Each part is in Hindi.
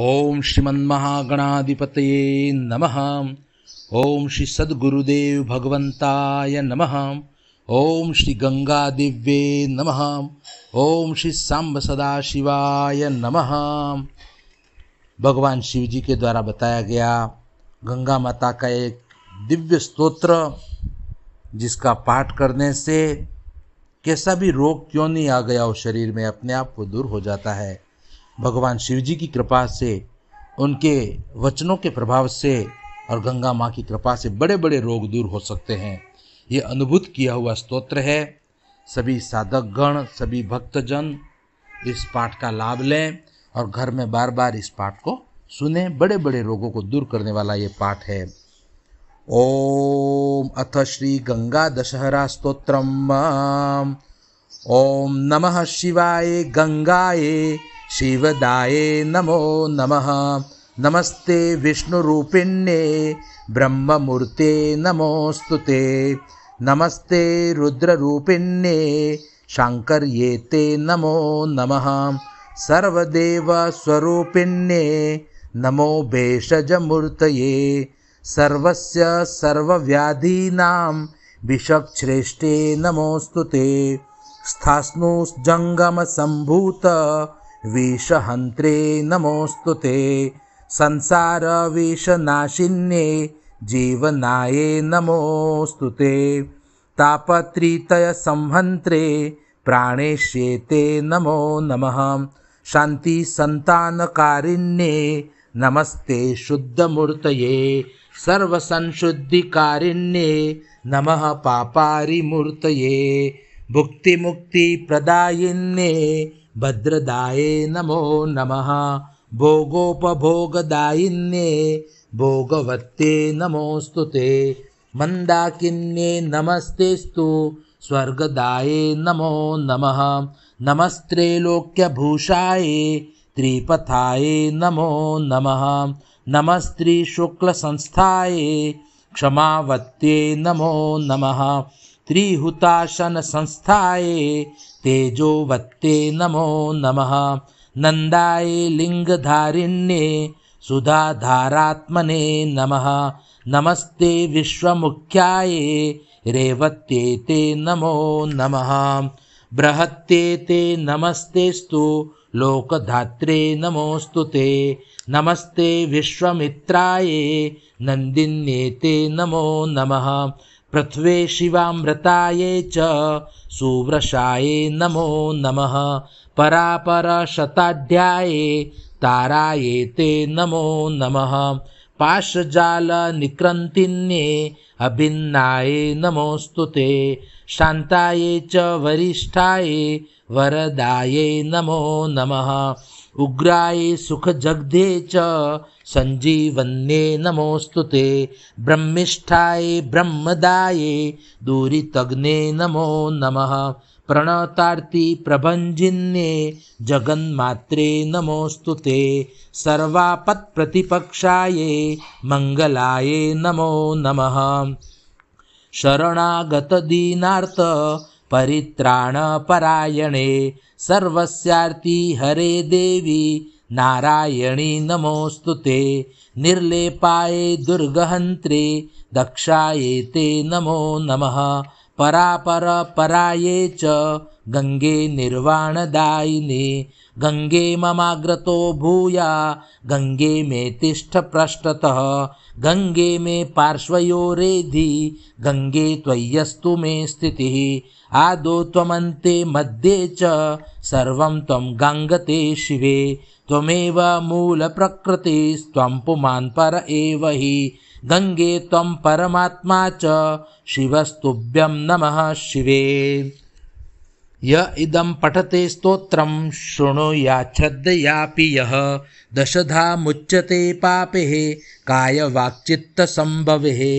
ओम श्रीमन्महागणाधिपत नम ओम श्री सद्गुरुदेव भगवंताय नम ओम श्री गंगा दिव्ये नम ओम श्री सांब सदाशिवाय नम भगवान शिव जी के द्वारा बताया गया गंगा माता का एक दिव्य स्तोत्र जिसका पाठ करने से कैसा भी रोग क्यों नहीं आ गया हो शरीर में अपने आप वो दूर हो जाता है भगवान शिव जी की कृपा से उनके वचनों के प्रभाव से और गंगा माँ की कृपा से बड़े बड़े रोग दूर हो सकते हैं ये अनुभूत किया हुआ स्तोत्र है सभी साधक गण सभी भक्तजन इस पाठ का लाभ लें और घर में बार बार इस पाठ को सुने बड़े बड़े रोगों को दूर करने वाला ये पाठ है ओम अथ श्री गंगा दशहरा स्त्रोत्र ओम नमः शिवाय गंगाए शिवदाये नमो नमः नमस्ते विष्णुरूपिण्ये ब्रह्ममूर्ते नमोऽस्तु ते नमस्ते रुद्ररूपिण्ये ते नमो नमः सर्वदेवस्वरूपिण्ये नमो भेषजमूर्तये सर्वस्य सर्वव्याधीनां विषश्रेष्ठे नमोऽस्तु ते स्थास्नुजङ्गमसम्भूत विषहन्त्रे नमोऽस्तु ते संसारविषनाशिन्ये जीवनाये नमोऽस्तु ते तापत्रितयसंहन्त्रे प्राणे नमो नमः शान्तिसन्तानकारिण्ये नमस्ते शुद्धमूर्तये सर्वसंशुद्धिकारिण्ये नमः पापारिमूर्तये भुक्तिमुक्तिप्रदायिन्ये भद्रदाये नमो नमः भोगोपभोगदायिन्ये भोगवत्ते नमोऽस्तु ते मन्दाकिन्ये नमस्ते स्वर्गदाये नमो नमः नमस्त्रैलोक्यभूषाय त्रिपथाय नमो नमः नमस्त्रिशुक्लसंस्थाय क्षमावत्ये नमो नमः त्रिहुताशनसंस्थाय तेजोवत्ते नमो नमः नन्दाय लिङ्गधारिण्ये सुधाधारात्मने नमः नमस्ते विश्वमुख्याय रेवत्ये ते नमो नमः बृहत्ते ते नमस्तेस्तु लोकधात्रे नमोऽस्तु ते नमस्ते विश्वमित्राय नन्दिन्ये नमो नमः पृथ्वे शिवामृताये च सुव्रषाये नमो नमः परापरशताढ्याये ताराये ते नमो नमः पाशजालनिक्रन्तिन्ये अभिन्नाये नमोऽस्तु ते शान्तायै च वरिष्ठायै वरदायै नमो नमः उग्रायै सुखजग्धे च सञ्जीवन्ये नमोऽस्तु ते ब्रह्मिष्ठायै ब्रह्मदायै दूरितग्ने नमो नमः प्रणतार्ति प्रभञ्जिन्ये जगन्मात्रे नमोऽस्तु ते सर्वापत्प्रतिपक्षायै मङ्गलायै नमो नमः शरणागतदीनार्त परित्राणपरायणे सर्वस्यार्ती हरे देवी नारायणी नमो स्तुते निर्लेपाय दुर्गहन्त्रे दक्षाये ते नमो नमः परापर पराये च गङ्गे निर्वाणदायिने गङ्गे ममाग्रतो भूया गङ्गे मे तिष्ठ पृष्ठतः गङ्गे मे पार्श्वयोरेधि गङ्गे त्वय्यस्तु मे स्थितिः आदौ त्वमन्ते मध्ये च सर्वं त्वं गङ्गते शिवे त्वमेव मूलप्रकृतिस्त्वं पुमान् पर एव हि गंगे तम परमात्मा च शिवस्तुभ्यम नम शिवे य इदम पठते स्त्रोत्र शृणुया श्रद्धयापि यः दशधा मुच्यते पापे कायवाक्चित्तसम्भवे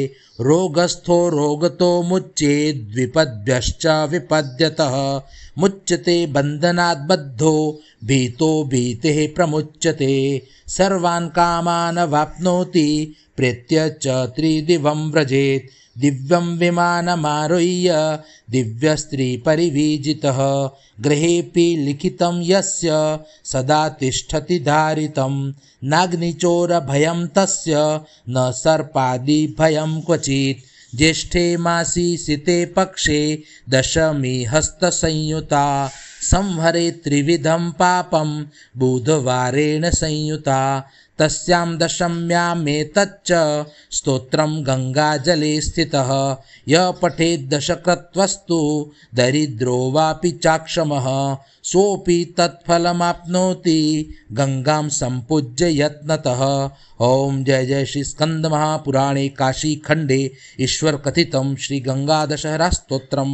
रोगस्थो रोगतो मुच्येद्विपद्भ्यश्च विपद्यतः मुच्यते बंधनात् बद्धो भीतो भीते प्रमुच्यते सर्वान् कामान वाप्नोति प्रेत्य च त्रिदिवं व्रजेत् दिव्यं विमानमारुह्य परिवीजितः गृहेऽपि लिखितं यस्य सदा तिष्ठति धारितं नाग्निचोरभयं तस्य न सर्पादिभयं क्वचित् ज्येष्ठे मासि सिते पक्षे दशमी हस्तसंयुता संहरे त्रिविधं पापं बुधवारेण संयुता तस्यां दशम्यामेतच्च स्तोत्रं गङ्गाजले स्थितः यः पठेद्दशकृत्वस्तु दरिद्रो वापि चाक्षमः सोऽपि तत्फलमाप्नोति गङ्गां सम्पूज्य यत्नतः ॐ जय जय श्री स्कन्दमहापुराणे काशीखण्डे ईश्वरकथितं श्रीगङ्गादशहरास्तोत्रं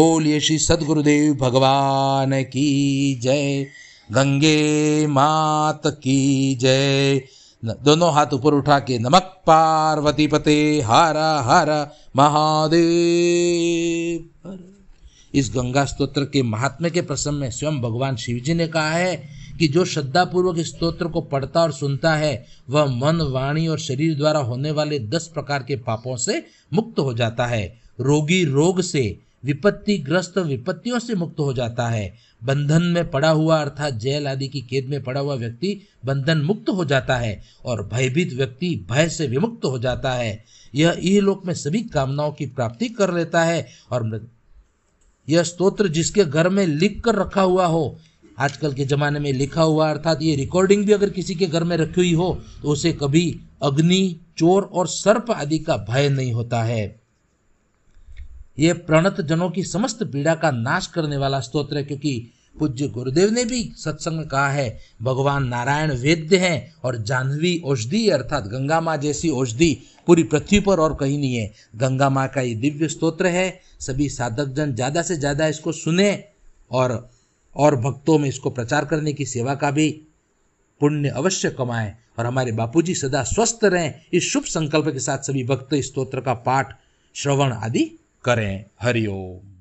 बोल्ये श्री सद्गुरुदेव भगवान् की जय गंगे मात की जय दोनों हाथ ऊपर उठा के नमक पार्वती पते हारा हारा महादेव इस गंगा स्तोत्र के महात्म्य के प्रसंग में स्वयं भगवान शिव जी ने कहा है कि जो पूर्वक इस स्तोत्र को पढ़ता और सुनता है वह मन वाणी और शरीर द्वारा होने वाले दस प्रकार के पापों से मुक्त हो जाता है रोगी रोग से विपत्ति ग्रस्त विपत्तियों से मुक्त हो जाता है बंधन में पड़ा हुआ अर्थात जेल आदि की कैद में पड़ा हुआ व्यक्ति बंधन मुक्त हो जाता है और भयभीत व्यक्ति भय से विमुक्त हो जाता है यह लोक में सभी कामनाओं की प्राप्ति कर लेता है और यह स्तोत्र जिसके घर में लिख कर रखा हुआ हो आजकल के ज़माने में लिखा हुआ अर्थात ये रिकॉर्डिंग भी अगर किसी के घर में रखी हुई हो तो उसे कभी अग्नि चोर और सर्प आदि का भय नहीं होता है ये प्रणत जनों की समस्त पीड़ा का नाश करने वाला स्तोत्र है क्योंकि पूज्य गुरुदेव ने भी सत्संग में कहा है भगवान नारायण वेद्य हैं और जाह्नवी औषधि अर्थात गंगा माँ जैसी औषधि पूरी पृथ्वी पर और कहीं नहीं है गंगा माँ का ये दिव्य स्तोत्र है सभी साधक जन ज़्यादा से ज़्यादा इसको सुने और और भक्तों में इसको प्रचार करने की सेवा का भी पुण्य अवश्य कमाएं और हमारे बापूजी सदा स्वस्थ रहें इस शुभ संकल्प के साथ सभी भक्त इस का पाठ श्रवण आदि करें हरिओम